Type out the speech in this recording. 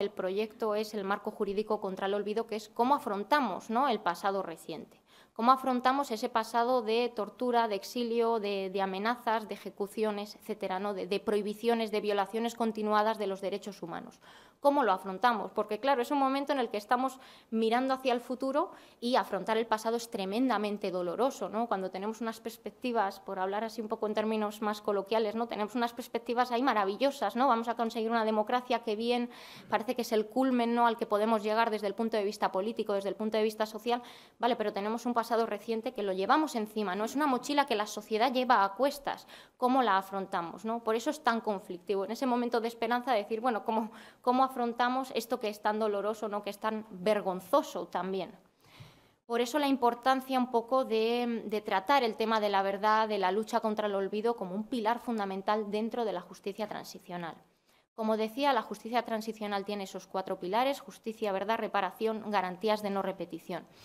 El proyecto es el marco jurídico contra el olvido, que es cómo afrontamos ¿no? el pasado reciente cómo afrontamos ese pasado de tortura, de exilio, de, amenazas, de ejecuciones, etcétera, ¿no? de, prohibiciones, de violaciones continuadas de los derechos humanos. ¿Cómo lo afrontamos? Porque, claro, es un momento en el que estamos mirando hacia el futuro y afrontar el pasado es tremendamente doloroso. ¿no? Cuando tenemos unas perspectivas, por hablar así un poco en términos más coloquiales, ¿no? tenemos unas perspectivas ahí maravillosas. ¿no? Vamos a conseguir una democracia que bien parece que es el culmen ¿no? al que podemos llegar desde el punto de vista político, desde el punto de vista social. Vale, pero tenemos un pasado pasado reciente que lo llevamos encima, ¿no? Es una mochila que la sociedad lleva a cuestas, ¿cómo la afrontamos? ¿no? Por eso es tan conflictivo, en ese momento de esperanza decir, bueno, ¿cómo, cómo afrontamos esto que es tan doloroso, ¿no? que es tan vergonzoso también? Por eso la importancia un poco de, de, tratar el tema de la verdad, de la lucha contra el olvido, como un pilar fundamental dentro de la justicia transicional. Como decía, la justicia transicional tiene esos cuatro pilares, justicia, verdad, reparación, garantías de no repetición.